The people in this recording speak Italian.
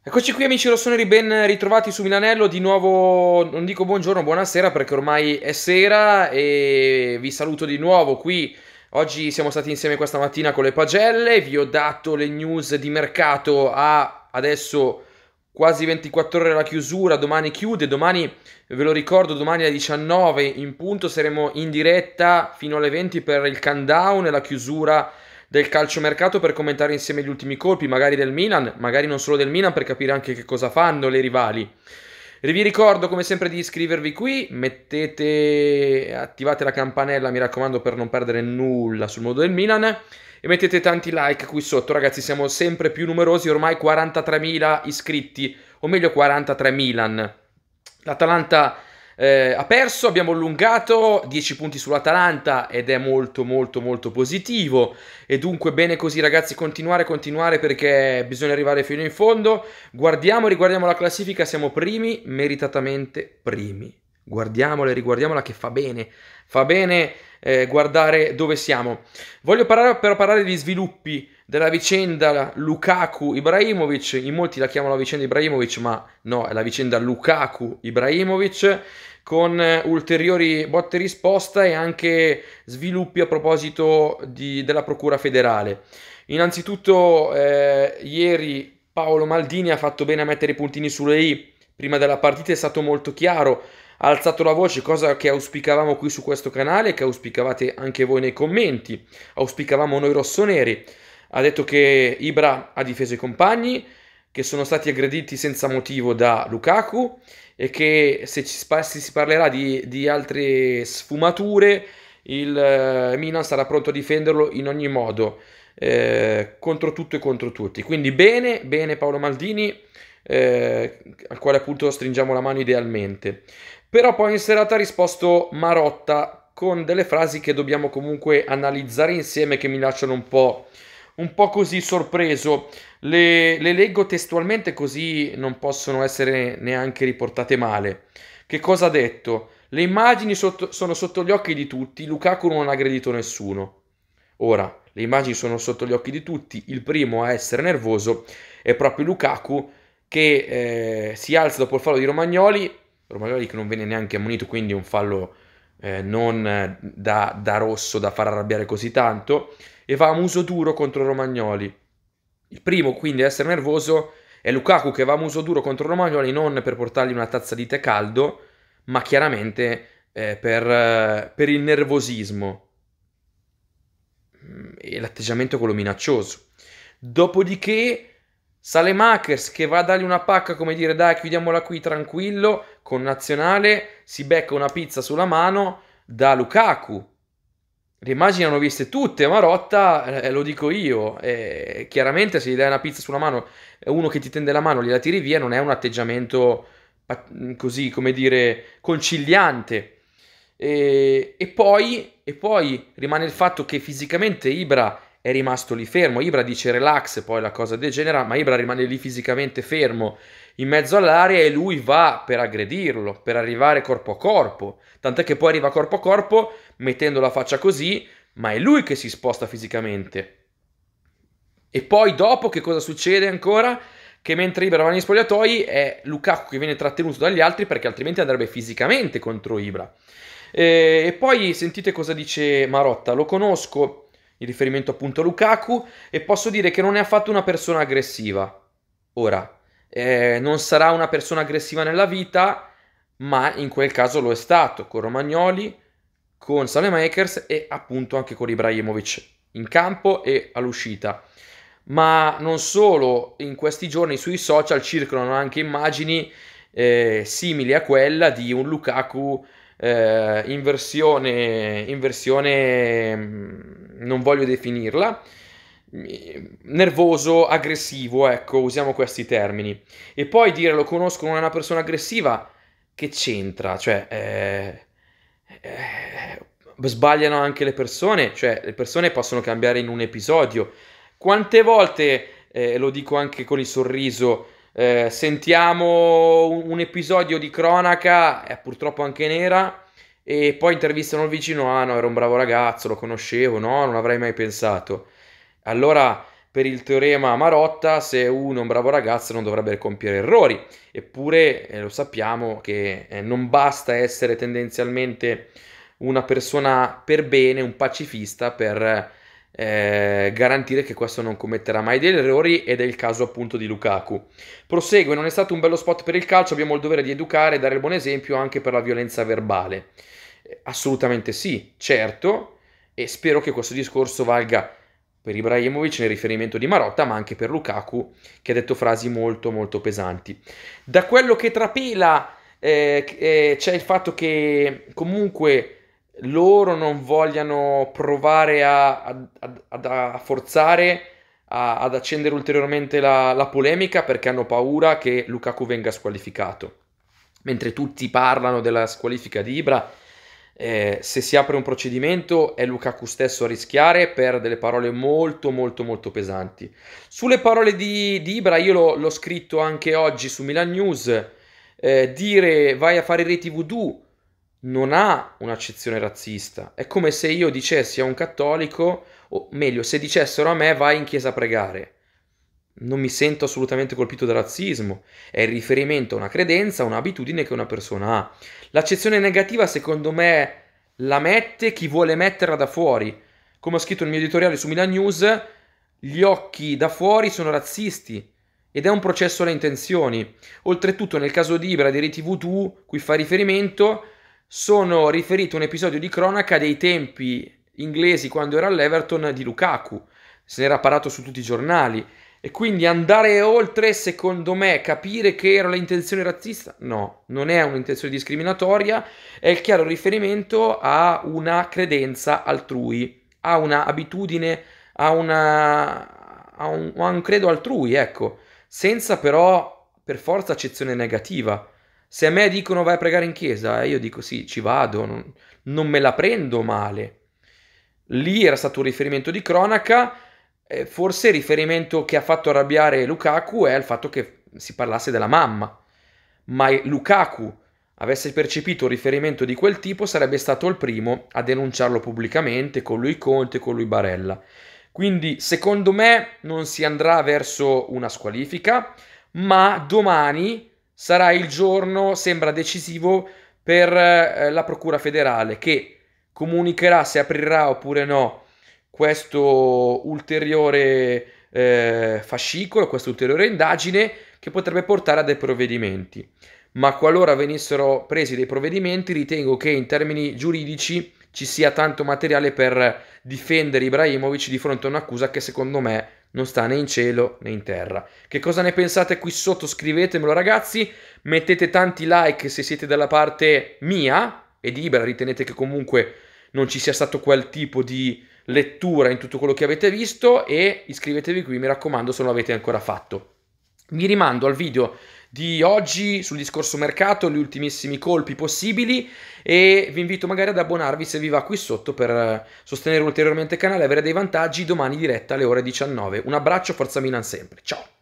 Eccoci qui amici rossoneri, ben ritrovati su Milanello, di nuovo non dico buongiorno, buonasera perché ormai è sera e vi saluto di nuovo qui. Oggi siamo stati insieme questa mattina con le pagelle, vi ho dato le news di mercato a adesso quasi 24 ore la chiusura, domani chiude, domani ve lo ricordo, domani alle 19 in punto saremo in diretta fino alle 20 per il countdown e la chiusura del calciomercato per commentare insieme gli ultimi colpi, magari del Milan, magari non solo del Milan, per capire anche che cosa fanno le rivali. Vi ricordo come sempre di iscrivervi qui, mettete, attivate la campanella mi raccomando per non perdere nulla sul mondo del Milan e mettete tanti like qui sotto ragazzi siamo sempre più numerosi, ormai 43.000 iscritti o meglio 43 Milan. L'Atalanta eh, ha perso, abbiamo allungato 10 punti sull'Atalanta ed è molto molto molto positivo e dunque bene così ragazzi continuare continuare perché bisogna arrivare fino in fondo guardiamo riguardiamo la classifica siamo primi meritatamente primi guardiamola e riguardiamola che fa bene, fa bene eh, guardare dove siamo. Voglio parlare, però parlare degli sviluppi della vicenda Lukaku-Ibrahimovic, in molti la chiamano la vicenda Ibrahimovic, ma no, è la vicenda Lukaku-Ibrahimovic, con ulteriori botte e risposta e anche sviluppi a proposito di, della Procura federale. Innanzitutto, eh, ieri Paolo Maldini ha fatto bene a mettere i puntini sulle i, prima della partita è stato molto chiaro, ha alzato la voce, cosa che auspicavamo qui su questo canale, che auspicavate anche voi nei commenti, auspicavamo noi rossoneri. Ha detto che Ibra ha difeso i compagni, che sono stati aggrediti senza motivo da Lukaku e che se, ci, se si parlerà di, di altre sfumature il eh, Milan sarà pronto a difenderlo in ogni modo, eh, contro tutto e contro tutti. Quindi bene, bene Paolo Maldini, eh, al quale appunto stringiamo la mano idealmente. Però poi in serata ha risposto Marotta con delle frasi che dobbiamo comunque analizzare insieme che mi lasciano un po', un po così sorpreso. Le, le leggo testualmente così non possono essere neanche riportate male. Che cosa ha detto? Le immagini sotto, sono sotto gli occhi di tutti, Lukaku non ha aggredito nessuno. Ora, le immagini sono sotto gli occhi di tutti, il primo a essere nervoso è proprio Lukaku che eh, si alza dopo il fallo di Romagnoli Romagnoli che non viene neanche ammonito, quindi un fallo eh, non eh, da, da rosso da far arrabbiare così tanto, e va a muso duro contro Romagnoli. Il primo quindi a essere nervoso è Lukaku che va a muso duro contro Romagnoli non per portargli una tazza di tè caldo, ma chiaramente eh, per, eh, per il nervosismo mm, e l'atteggiamento è quello minaccioso. Dopodiché Sale Salemakers che va a dargli una pacca come dire dai chiudiamola qui tranquillo con Nazionale, si becca una pizza sulla mano da Lukaku. Le immagini hanno viste tutte, Marotta eh, lo dico io, eh, chiaramente se gli dai una pizza sulla mano eh, uno che ti tende la mano gliela tiri via non è un atteggiamento mm, così come dire conciliante. E, e, poi, e poi rimane il fatto che fisicamente Ibra è rimasto lì fermo. Ibra dice relax, poi la cosa degenera, ma Ibra rimane lì fisicamente fermo in mezzo all'area e lui va per aggredirlo, per arrivare corpo a corpo. Tant'è che poi arriva corpo a corpo mettendo la faccia così, ma è lui che si sposta fisicamente. E poi dopo che cosa succede ancora? Che mentre Ibra va negli spogliatoi è Lukaku che viene trattenuto dagli altri perché altrimenti andrebbe fisicamente contro Ibra. Eh, e poi sentite cosa dice Marotta, lo conosco in riferimento appunto a Lukaku, e posso dire che non è affatto una persona aggressiva. Ora, eh, non sarà una persona aggressiva nella vita, ma in quel caso lo è stato con Romagnoli, con Makers e appunto anche con Ibrahimovic in campo e all'uscita. Ma non solo, in questi giorni sui social circolano anche immagini eh, simili a quella di un Lukaku eh, in, versione, in versione mm, non voglio definirla, mm, nervoso, aggressivo, ecco, usiamo questi termini. E poi dire lo conosco, non una persona aggressiva, che c'entra? Cioè, eh, eh, sbagliano anche le persone, cioè le persone possono cambiare in un episodio. Quante volte, eh, lo dico anche con il sorriso, eh, sentiamo un, un, episodio di cronaca, è purtroppo anche nera, e poi intervistano il vicino, ah no, era un bravo ragazzo, lo conoscevo, no, non avrei mai pensato. Allora, per il teorema Marotta, se uno è un bravo ragazzo non dovrebbe compiere errori, eppure eh, lo sappiamo che eh, non basta essere tendenzialmente una persona per bene, un pacifista per eh, garantire che questo non commetterà mai degli errori ed è il caso appunto di Lukaku. Prosegue, non è stato un bello spot per il calcio, abbiamo il dovere di educare e dare il buon esempio anche per la violenza verbale. Eh, assolutamente sì, certo, e spero che questo discorso valga per Ibrahimovic nel riferimento di Marotta, ma anche per Lukaku che ha detto frasi molto molto pesanti. Da quello che trapela eh, eh, c'è il fatto che comunque loro non vogliano provare a, a, a, a forzare ad accendere ulteriormente la, la, polemica perché hanno paura che Lukaku venga squalificato. Mentre tutti parlano della squalifica di Ibra, eh, se si apre un procedimento è Lukaku stesso a rischiare per delle parole molto molto molto pesanti. Sulle parole di, di Ibra, io l'ho, l'ho, scritto anche oggi su Milan News, eh, dire vai a fare reti voodoo non ha un'accezione razzista. È come se io dicessi a un cattolico, o meglio, se dicessero a me vai in chiesa a pregare. Non mi sento assolutamente colpito dal razzismo, è il riferimento a una credenza, a un'abitudine che una persona ha. L'accezione negativa, secondo me, la mette chi vuole metterla da fuori. Come ho scritto nel mio editoriale su Milan News, gli occhi da fuori sono razzisti ed è un processo alle intenzioni. Oltretutto, nel caso di Ibra di RTV2, cui fa riferimento, sono riferito un episodio di cronaca dei tempi inglesi quando era all'Everton di Lukaku, se n'era parlato su tutti i giornali. E quindi andare oltre, secondo me, capire che era l'intenzione razzista, no, non è un'intenzione discriminatoria, è il chiaro riferimento a una credenza altrui, a un'abitudine, a, una, a, un, a un credo altrui, ecco, senza però per forza accezione negativa. Se a me dicono vai a pregare in chiesa, eh, io dico sì, ci vado, non, non me la prendo male. Lì era stato un riferimento di cronaca, eh, forse il riferimento che ha fatto arrabbiare Lukaku è il fatto che si parlasse della mamma. Ma Lukaku avesse percepito un riferimento di quel tipo sarebbe stato il primo a denunciarlo pubblicamente, con lui Conte, con lui Barella. Quindi secondo me non si andrà verso una squalifica, ma domani sarà il giorno, sembra decisivo, per eh, la Procura federale che comunicherà se aprirà oppure no questo ulteriore eh, fascicolo, questa ulteriore indagine che potrebbe portare a dei provvedimenti. Ma qualora venissero presi dei provvedimenti, ritengo che in termini giuridici ci sia tanto materiale per difendere Ibrahimovic di fronte a un'accusa che secondo me non sta né in cielo né in terra. Che cosa ne pensate qui sotto? Scrivetemelo ragazzi, mettete tanti like se siete dalla parte mia e di Ibra, ritenete che comunque non ci sia stato quel tipo di lettura in tutto quello che avete visto e iscrivetevi qui, mi raccomando, se non l'avete ancora fatto. Mi rimando al video di oggi sul discorso mercato, gli ultimissimi colpi possibili e vi invito magari ad abbonarvi se vi va qui sotto per eh, sostenere ulteriormente il canale e avere dei vantaggi domani diretta alle ore 19. Un abbraccio, forza Milan sempre, ciao!